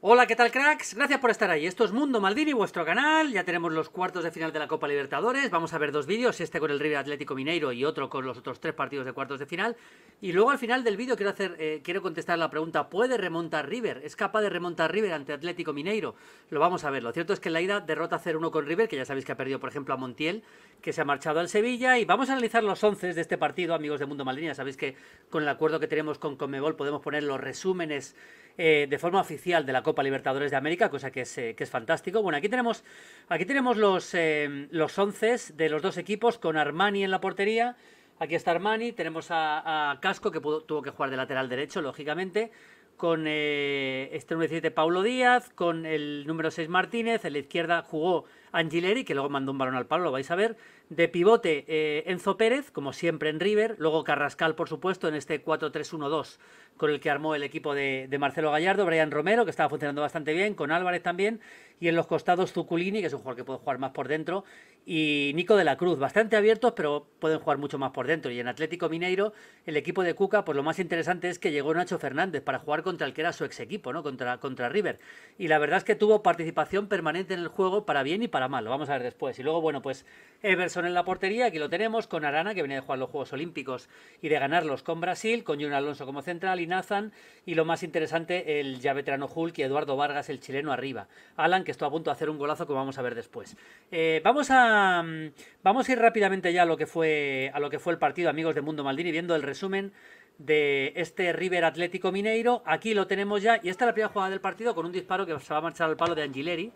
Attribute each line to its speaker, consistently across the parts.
Speaker 1: Hola, ¿qué tal cracks? Gracias por estar ahí. Esto es Mundo Maldini, vuestro canal. Ya tenemos los cuartos de final de la Copa Libertadores. Vamos a ver dos vídeos, este con el River Atlético Mineiro y otro con los otros tres partidos de cuartos de final. Y luego al final del vídeo quiero, hacer, eh, quiero contestar la pregunta, ¿puede remontar River? ¿Es capaz de remontar River ante Atlético Mineiro? Lo vamos a ver. Lo cierto es que en la ida derrota 0-1 con River, que ya sabéis que ha perdido, por ejemplo, a Montiel, que se ha marchado al Sevilla. Y vamos a analizar los 11 de este partido, amigos de Mundo Maldini. Ya sabéis que con el acuerdo que tenemos con Conmebol podemos poner los resúmenes eh, de forma oficial de la Copa Libertadores de América, cosa que es, eh, que es fantástico. Bueno, aquí tenemos, aquí tenemos los, eh, los de los dos equipos con Armani en la portería. Aquí está Armani, tenemos a, Casco que tuvo que jugar de lateral derecho, lógicamente, con eh, este número 17 Paulo Díaz, con el número 6 Martínez, en la izquierda jugó Angileri, que luego mandó un balón al palo, lo vais a ver. De pivote, eh, Enzo Pérez, como siempre en River. Luego Carrascal, por supuesto, en este 4-3-1-2, con el que armó el equipo de, de, Marcelo Gallardo. Brian Romero, que estaba funcionando bastante bien, con Álvarez también. Y en los costados, Zuculini, que es un jugador que puede jugar más por dentro y Nico de la Cruz, bastante abiertos, pero pueden jugar mucho más por dentro. Y en Atlético Mineiro, el equipo de Cuca, pues lo más interesante es que llegó Nacho Fernández para jugar contra el que era su ex equipo, ¿no? Contra, contra River. Y la verdad es que tuvo participación permanente en el juego, para bien y para mal, lo vamos a ver después. Y luego, bueno, pues Everson en la portería, aquí lo tenemos, con Arana, que venía de jugar los Juegos Olímpicos y de ganarlos con Brasil, con Jun Alonso como central y Nathan, y lo más interesante, el ya veterano Hulk y Eduardo Vargas, el chileno, arriba. Alan, que estuvo a punto de hacer un golazo, que vamos a ver después. Eh, vamos a Mm, vamos a ir rápidamente ya a lo que fue, a lo que fue el partido, amigos de Mundo Maldini, viendo el resumen de este River Atlético Mineiro. Aquí lo tenemos ya y esta es la primera jugada del partido con un disparo que se va a marchar al palo de Angileri.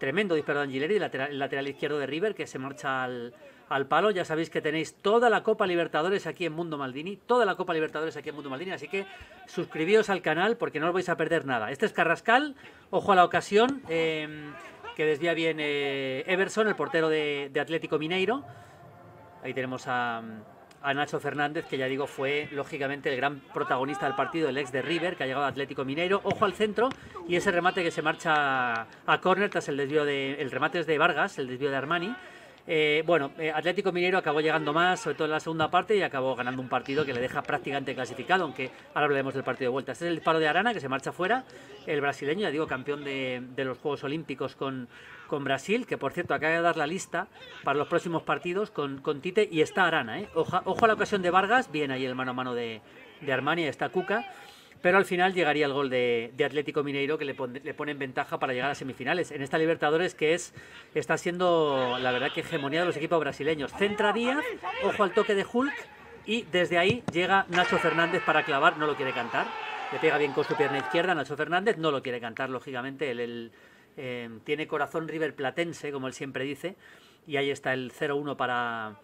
Speaker 1: Tremendo disparo de Angileri, el lateral izquierdo de River que se marcha al, palo. Ya sabéis que tenéis toda la Copa Libertadores aquí en Mundo Maldini, toda la Copa Libertadores aquí en Mundo Maldini, así que suscribíos al canal porque no os vais a perder nada. Este es Carrascal, ojo a la ocasión. Eh, que desvía bien eh, Everson, el portero de, Atlético Mineiro. Ahí tenemos a, Nacho Fernández, que ya digo fue lógicamente el gran protagonista del partido, el ex de River, que ha llegado a Atlético Mineiro. Ojo al centro y ese remate que se marcha a córner tras el desvío de... El remate de Vargas, el desvío de Armani. Eh, bueno, eh, Atlético Minero acabó llegando más, sobre todo en la segunda parte, y acabó ganando un partido que le deja prácticamente clasificado, aunque ahora hablaremos del partido de vuelta. Este es el disparo de Arana, que se marcha fuera, el brasileño, ya digo, campeón de, los Juegos Olímpicos con, con, Brasil, que por cierto acaba de dar la lista para los próximos partidos con, con Tite, y está Arana, ¿eh? ojo a la ocasión de Vargas, Viene ahí el mano a mano de, de Armani, está Cuca. Pero al final llegaría el gol de, Atlético Mineiro que le, pone en ventaja para llegar a semifinales. En esta Libertadores que es está siendo la verdad que hegemonía de los equipos brasileños. Centra Díaz, ojo al toque de Hulk y desde ahí llega Nacho Fernández para clavar, no lo quiere cantar. Le pega bien con su pierna izquierda, Nacho Fernández no lo quiere cantar, lógicamente. Él, eh, tiene corazón river platense, como él siempre dice. Y ahí está el 0-1 para,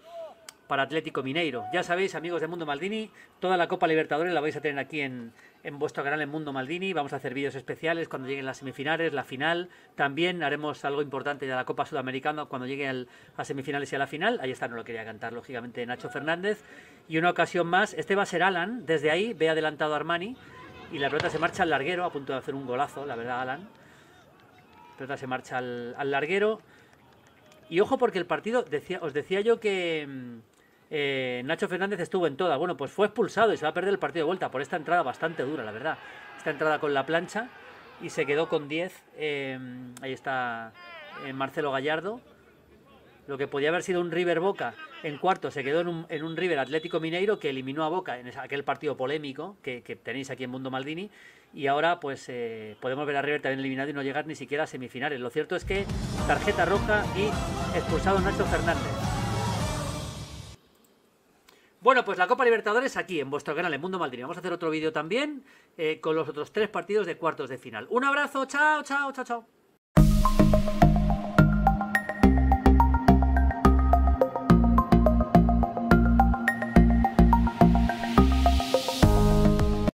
Speaker 1: para Atlético Mineiro. Ya sabéis, amigos de Mundo Maldini, toda la Copa Libertadores la vais a tener aquí en, en vuestro canal en Mundo Maldini. Vamos a hacer vídeos especiales cuando lleguen las semifinales, la final. También haremos algo importante de la Copa Sudamericana cuando llegue a semifinales y a la final. Ahí está, no lo quería cantar, lógicamente, Nacho Fernández. Y una ocasión más, este va a ser Alan. Desde ahí ve adelantado Armani y la pelota se marcha al larguero, a punto de hacer un golazo, la verdad, Alan. La pelota se marcha al, al larguero. Y ojo porque el partido, decía, os decía yo que mm, eh, Nacho Fernández estuvo en toda. Bueno, pues fue expulsado y se va a perder el partido de vuelta por esta entrada bastante dura, la verdad. Esta entrada con la plancha y se quedó con 10. Eh, ahí está eh, Marcelo Gallardo. Lo que podía haber sido un River Boca en cuarto se quedó en un, River Atlético Mineiro que eliminó a Boca en aquel partido polémico que, tenéis aquí en Mundo Maldini. Y ahora pues podemos ver a River también eliminado y no llegar ni siquiera a semifinales. Lo cierto es que tarjeta roja y expulsado Nacho Fernández. Bueno, pues la Copa Libertadores aquí, en vuestro canal, en Mundo Maldini. Vamos a hacer otro vídeo también eh, con los otros tres partidos de cuartos de final. Un abrazo, chao, chao, chao, chao.